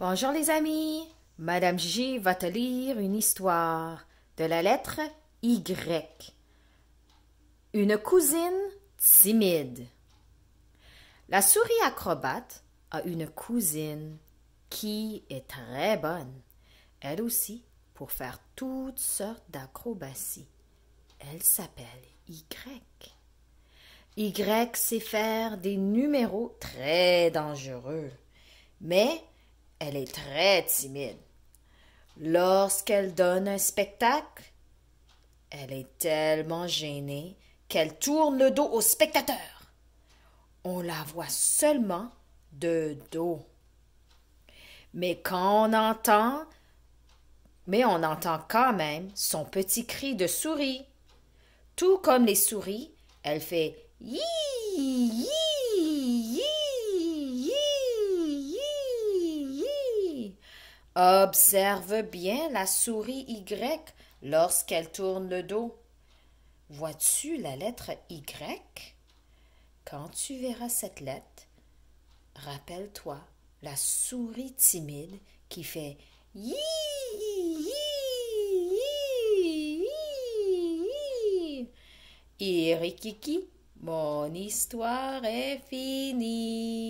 Bonjour les amis, Madame G va te lire une histoire de la lettre Y. Une cousine timide. La souris acrobate a une cousine qui est très bonne, elle aussi, pour faire toutes sortes d'acrobaties. Elle s'appelle Y. Y sait faire des numéros très dangereux, mais elle est très timide. Lorsqu'elle donne un spectacle, elle est tellement gênée qu'elle tourne le dos au spectateur. On la voit seulement de dos. Mais quand on entend, mais on entend quand même son petit cri de souris. Tout comme les souris, elle fait yi, Observe bien la souris Y lorsqu'elle tourne le dos. Vois-tu la lettre Y? Quand tu verras cette lettre, rappelle-toi la souris timide qui fait yi Irikiki, mon histoire est finie.